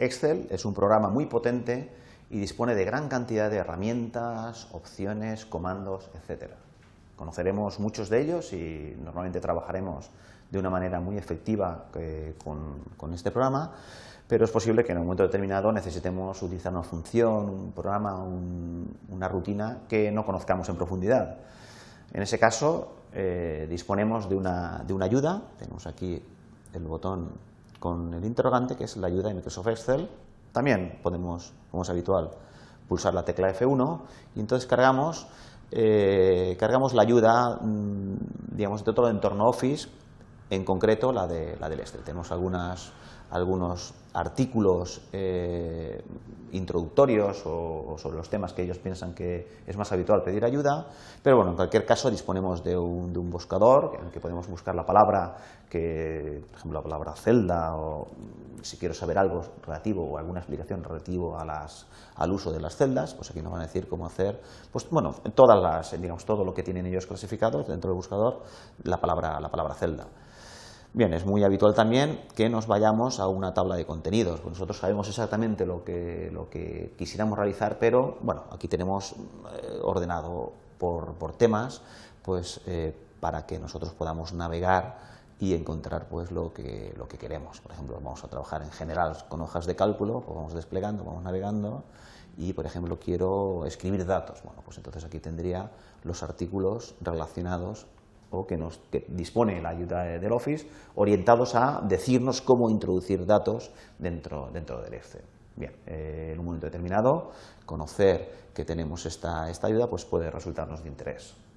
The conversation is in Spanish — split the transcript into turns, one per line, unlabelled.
Excel es un programa muy potente y dispone de gran cantidad de herramientas, opciones, comandos, etc. Conoceremos muchos de ellos y normalmente trabajaremos de una manera muy efectiva eh, con, este programa, pero es posible que en un momento determinado necesitemos utilizar una función, un programa, una rutina que no conozcamos en profundidad. En ese caso, eh, disponemos de una, de una ayuda, tenemos aquí el botón con el interrogante, que es la ayuda de Microsoft Excel. También podemos, como es habitual, pulsar la tecla F1 y entonces cargamos, eh, cargamos la ayuda, mm, digamos, de todo el entorno Office en concreto la, de, la del Este. Tenemos algunos artículos eh, introductorios o, sobre los temas que ellos piensan que es más habitual pedir ayuda, pero bueno, en cualquier caso disponemos de un, de un buscador en el que podemos buscar la palabra, que, por ejemplo, la palabra celda o si quiero saber algo relativo o alguna explicación relativo al uso de las celdas, pues aquí nos van a decir cómo hacer, pues bueno, todas las, digamos, todo lo que tienen ellos clasificados dentro del buscador, la palabra celda. Bien, es muy habitual también que nos vayamos a una tabla de contenidos. Pues nosotros sabemos exactamente lo que, lo que quisiéramos realizar, pero bueno, aquí tenemos eh, ordenado por, por temas, pues eh, para que nosotros podamos navegar y encontrar pues lo que, lo que queremos. Por ejemplo, vamos a trabajar en general con hojas de cálculo, pues vamos desplegando, vamos navegando y, por ejemplo, quiero escribir datos. Bueno, pues entonces aquí tendría los artículos relacionados o que nos dispone la ayuda del Office, orientados a decirnos cómo introducir datos dentro, del Excel. Bien, eh, en un momento determinado, conocer que tenemos esta, esta ayuda pues puede resultarnos de interés.